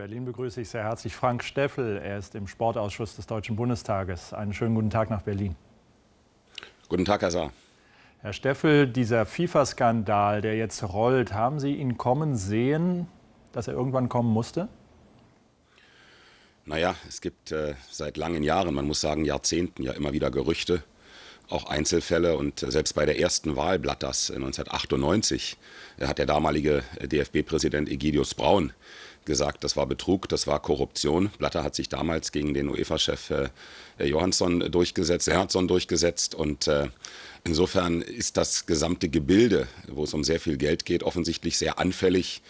Berlin begrüße ich sehr herzlich Frank Steffel. Er ist im Sportausschuss des Deutschen Bundestages. Einen schönen guten Tag nach Berlin. Guten Tag, Herr Saar. Herr Steffel, dieser FIFA-Skandal, der jetzt rollt, haben Sie ihn kommen sehen, dass er irgendwann kommen musste? Naja, es gibt äh, seit langen Jahren, man muss sagen Jahrzehnten, ja immer wieder Gerüchte, auch Einzelfälle. Und äh, selbst bei der ersten Wahl Blatters 1998 äh, äh, hat der damalige äh, DFB-Präsident Egidius Braun gesagt, das war Betrug, das war Korruption. Blatter hat sich damals gegen den UEFA-Chef äh, Johansson durchgesetzt, Herzon durchgesetzt und äh, insofern ist das gesamte Gebilde, wo es um sehr viel Geld geht, offensichtlich sehr anfällig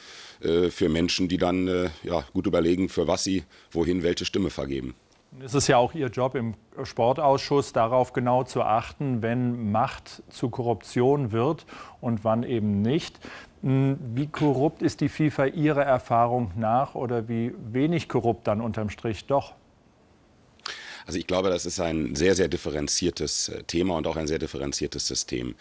äh, für Menschen, die dann äh, ja, gut überlegen, für was sie wohin welche Stimme vergeben. Es ist ja auch Ihr Job im Sportausschuss, darauf genau zu achten, wenn Macht zu Korruption wird und wann eben nicht. Hm, wie korrupt ist die FIFA Ihrer Erfahrung nach oder wie wenig korrupt dann unterm Strich doch? Also ich glaube, das ist ein sehr, sehr differenziertes äh, Thema und auch ein sehr differenziertes System.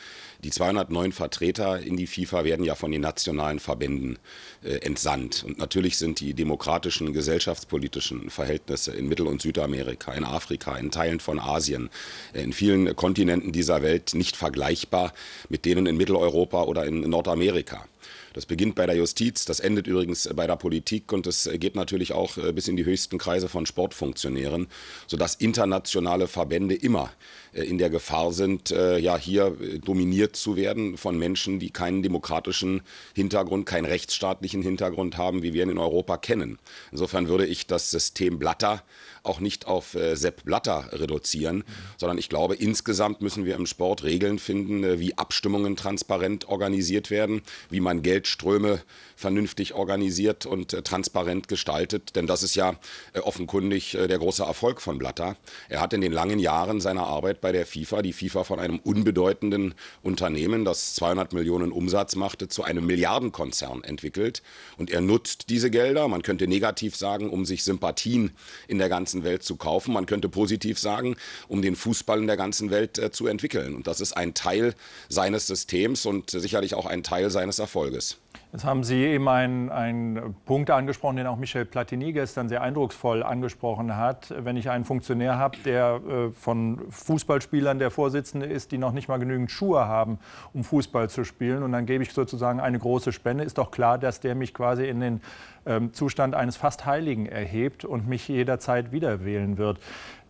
Die 209 Vertreter in die FIFA werden ja von den nationalen Verbänden äh, entsandt. Und natürlich sind die demokratischen, gesellschaftspolitischen Verhältnisse in Mittel- und Südamerika, in Afrika, in Teilen von Asien, äh, in vielen Kontinenten dieser Welt nicht vergleichbar mit denen in Mitteleuropa oder in Nordamerika. Das beginnt bei der Justiz, das endet übrigens bei der Politik und das geht natürlich auch äh, bis in die höchsten Kreise von Sportfunktionären, sodass internationale Verbände immer äh, in der Gefahr sind, äh, ja hier äh, dominiert zu werden von Menschen, die keinen demokratischen Hintergrund, keinen rechtsstaatlichen Hintergrund haben, wie wir ihn in Europa kennen. Insofern würde ich das System Blatter auch nicht auf Sepp Blatter reduzieren, sondern ich glaube, insgesamt müssen wir im Sport Regeln finden, wie Abstimmungen transparent organisiert werden, wie man Geldströme vernünftig organisiert und transparent gestaltet. Denn das ist ja offenkundig der große Erfolg von Blatter. Er hat in den langen Jahren seiner Arbeit Möglichkeit bei der FIFA, die FIFA von einem unbedeutenden Unternehmen, das 200 Millionen Umsatz machte, zu einem Milliardenkonzern entwickelt. Und er nutzt diese Gelder, man könnte negativ sagen, um sich Sympathien in der ganzen Welt zu kaufen, man könnte positiv sagen, um den Fußball in der ganzen Welt äh, zu entwickeln. Und das ist ein Teil seines Systems und sicherlich auch ein Teil seines Erfolges. Jetzt haben Sie eben einen, einen Punkt angesprochen, den auch Michel Platini gestern sehr eindrucksvoll angesprochen hat. Wenn ich einen Funktionär habe, der äh, von Fußballspielern der Vorsitzende ist, die noch nicht mal genügend Schuhe haben, um Fußball zu spielen, und dann gebe ich sozusagen eine große Spende, ist doch klar, dass der mich quasi in den ähm, Zustand eines fast Heiligen erhebt und mich jederzeit wieder wählen wird.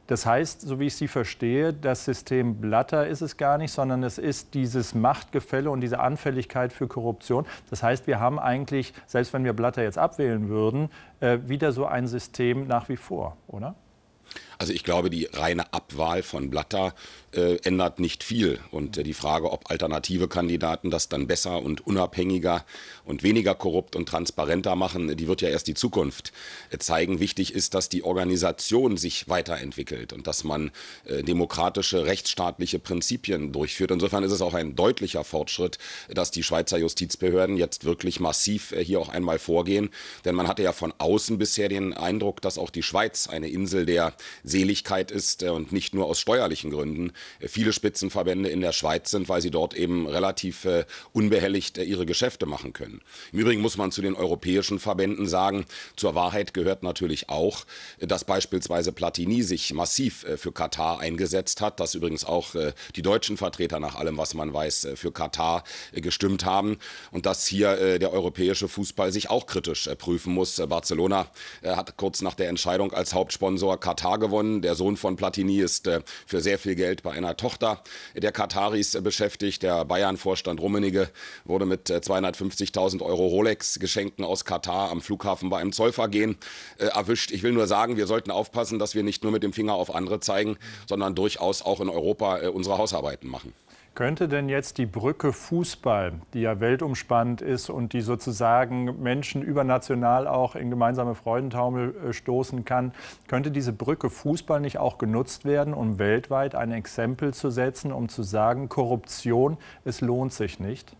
Das heißt, so wie ich Sie verstehe, das System Blatter ist es gar nicht, sondern es ist dieses Machtgefälle und diese Anfälligkeit für Korruption. Das heißt, wir haben eigentlich, selbst wenn wir Blatter jetzt abwählen würden, äh, wieder so ein System nach wie vor, oder? Also ich glaube, die reine Abwahl von Blatter äh, ändert nicht viel. Und äh, die Frage, ob alternative Kandidaten das dann besser und unabhängiger und weniger korrupt und transparenter machen, die wird ja erst die Zukunft äh, zeigen. Wichtig ist, dass die Organisation sich weiterentwickelt und dass man äh, demokratische, rechtsstaatliche Prinzipien durchführt. Insofern ist es auch ein deutlicher Fortschritt, dass die Schweizer Justizbehörden jetzt wirklich massiv äh, hier auch einmal vorgehen. Denn man hatte ja von außen bisher den Eindruck, dass auch die Schweiz eine Insel der Seligkeit ist äh, und nicht nur aus steuerlichen Gründen. Äh, viele Spitzenverbände in der Schweiz sind, weil sie dort eben relativ äh, unbehelligt ihre Geschäfte machen können. Im Übrigen muss man zu den europäischen Verbänden sagen, zur Wahrheit gehört natürlich auch, dass beispielsweise Platini sich massiv für Katar eingesetzt hat, dass übrigens auch die deutschen Vertreter nach allem, was man weiß, für Katar gestimmt haben und dass hier der europäische Fußball sich auch kritisch prüfen muss. Barcelona hat kurz nach der Entscheidung als Hauptsponsor Katar gewonnen Cameron, der Sohn von Platini, ist äh, für sehr viel Geld bei einer Tochter der Kataris äh, beschäftigt. Der Bayern-Vorstand Rummenige wurde mit 250.000 äh, Euro Rolex-Geschenken aus Katar am Flughafen bei einem Zollvergehen erwischt. Ich will nur sagen, wir sollten aufpassen, dass wir nicht nur mit dem Finger auf andere zeigen, sondern durchaus auch in Europa unsere Hausarbeiten machen. Könnte denn jetzt die Brücke Fußball, die ja weltumspannend ist und die sozusagen Menschen übernational auch in gemeinsame Freudentaumel äh, stoßen kann, könnte diese Brücke Fußball nicht auch genutzt werden, um weltweit ein Exempel zu setzen, um zu sagen, Korruption, es lohnt sich nicht?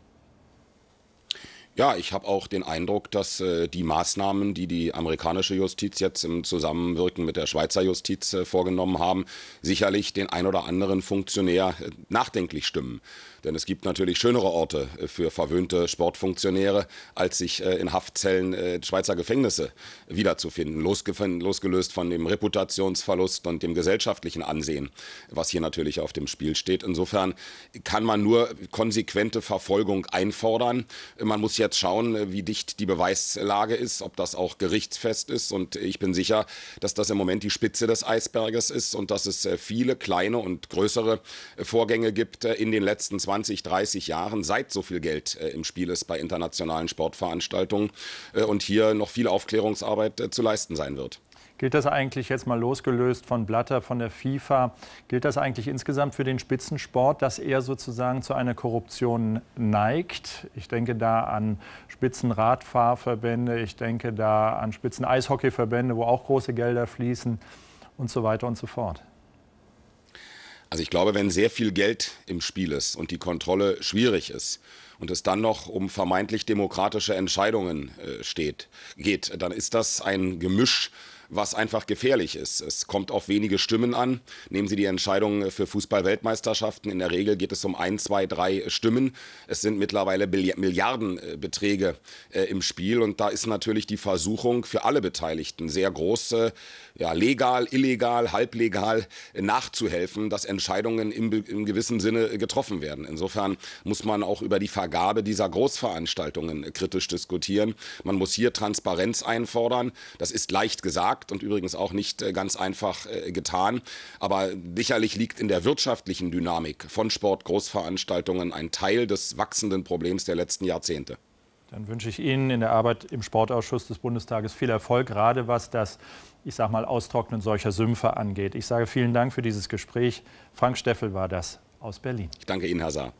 Ja, ich habe auch den Eindruck, dass äh, die Maßnahmen, die die amerikanische Justiz jetzt im Zusammenwirken mit der Schweizer Justiz äh, vorgenommen haben, sicherlich den ein oder anderen Funktionär äh, nachdenklich stimmen. Denn es gibt natürlich schönere Orte äh, für verwöhnte Sportfunktionäre, als sich äh, in Haftzellen äh, Schweizer Gefängnisse wiederzufinden, losgelöst von dem Reputationsverlust und dem gesellschaftlichen Ansehen, was hier natürlich auf dem Spiel steht. Insofern kann man nur konsequente Verfolgung einfordern. Man muss jetzt schauen, äh, wie dicht die Beweislage ist, ob das auch gerichtsfest ist. Und ich bin sicher, dass das im Moment die Spitze des Eisberges ist und dass es äh, viele kleine und größere äh, Vorgänge gibt in den letzten 20, 30 Jahren, seit so viel Geld im Spiel ist bei internationalen Sportveranstaltungen und hier noch viel Aufklärungsarbeit zu leisten sein wird. Gilt das eigentlich jetzt mal losgelöst von Blatter, von der FIFA, gilt das eigentlich insgesamt für den Spitzensport, dass er sozusagen zu einer Korruption neigt? Ich denke da an Spitzenradfahrverbände, ich denke da an Spitzen-Eishockeyverbände, wo auch große Gelder fließen und so weiter und so fort. Also ich glaube, wenn sehr viel Geld im Spiel ist und die Kontrolle schwierig ist und es dann noch um vermeintlich demokratische Entscheidungen äh, steht, geht, dann ist das ein Gemisch was einfach gefährlich ist. Es kommt auf wenige Stimmen an. Nehmen Sie die Entscheidung für Fußball-Weltmeisterschaften. In der Regel geht es um ein, zwei, drei Stimmen. Es sind mittlerweile Milliardenbeträge äh, äh, im Spiel und da ist natürlich die Versuchung für alle Beteiligten sehr groß, äh, ja, legal, illegal, halblegal nachzuhelfen, dass Entscheidungen im, im gewissen Sinne getroffen werden. Insofern muss man auch über die Vergabe dieser Großveranstaltungen kritisch diskutieren. Man muss hier Transparenz einfordern. Das ist leicht gesagt. Fakt und übrigens auch nicht äh, ganz einfach äh, getan. Aber sicherlich liegt in der wirtschaftlichen Dynamik von Sport-Großveranstaltungen ein Teil des wachsenden Problems der letzten Jahrzehnte. Dann wünsche ich Ihnen in der Arbeit im Sportausschuss des Bundestages viel Erfolg, gerade was das, ich sag mal, Austrocknen solcher Sümpfe angeht. Ich sage vielen Dank für dieses Gespräch. Frank Steffel war das aus Berlin. Ich danke Ihnen, Herr Saar.